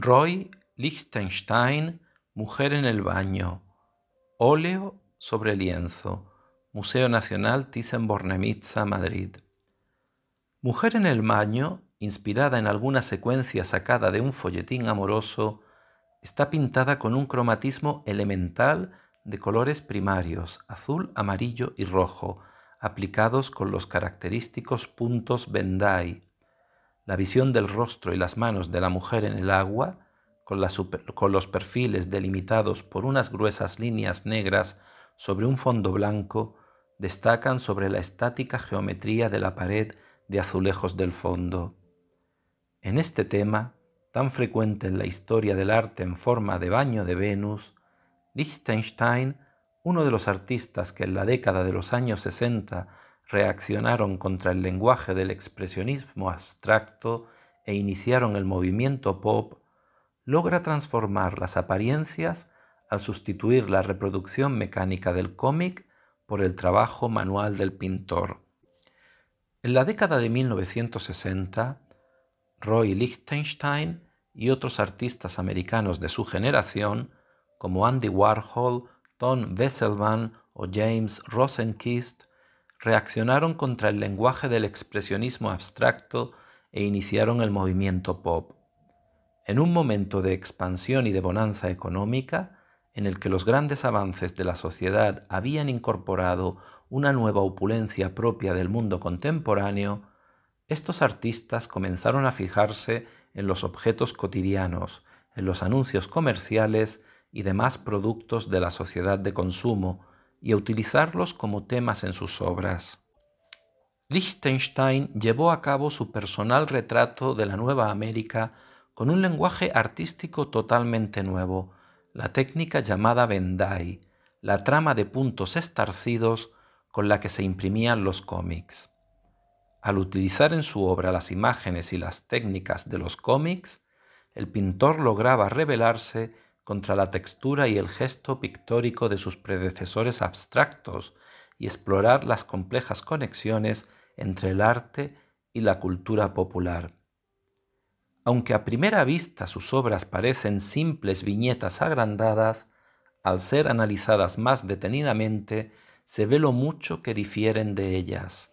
Roy Lichtenstein, Mujer en el baño. Óleo sobre lienzo. Museo Nacional Thyssen-Bornemisza, Madrid. Mujer en el baño, inspirada en alguna secuencia sacada de un folletín amoroso, está pintada con un cromatismo elemental de colores primarios, azul, amarillo y rojo, aplicados con los característicos puntos Bendai, la visión del rostro y las manos de la mujer en el agua, con, los perfiles delimitados por unas gruesas líneas negras sobre un fondo blanco, destacan sobre la estática geometría de la pared de azulejos del fondo. En este tema, tan frecuente en la historia del arte en forma de baño de Venus, Liechtenstein, uno de los artistas que en la década de los años 60 reaccionaron contra el lenguaje del expresionismo abstracto e iniciaron el movimiento pop, logra transformar las apariencias al sustituir la reproducción mecánica del cómic por el trabajo manual del pintor. En la década de 1960, Roy Lichtenstein y otros artistas americanos de su generación, como Andy Warhol, Tom Wesselman o James Rosenkist, reaccionaron contra el lenguaje del expresionismo abstracto e iniciaron el movimiento pop. En un momento de expansión y de bonanza económica, en el que los grandes avances de la sociedad habían incorporado una nueva opulencia propia del mundo contemporáneo, estos artistas comenzaron a fijarse en los objetos cotidianos, en los anuncios comerciales y demás productos de la sociedad de consumo, y utilizarlos como temas en sus obras. Liechtenstein llevó a cabo su personal retrato de la Nueva América con un lenguaje artístico totalmente nuevo, la técnica llamada Vendai, la trama de puntos estarcidos con la que se imprimían los cómics. Al utilizar en su obra las imágenes y las técnicas de los cómics, el pintor lograba revelarse contra la textura y el gesto pictórico de sus predecesores abstractos y explorar las complejas conexiones entre el arte y la cultura popular. Aunque a primera vista sus obras parecen simples viñetas agrandadas, al ser analizadas más detenidamente se ve lo mucho que difieren de ellas.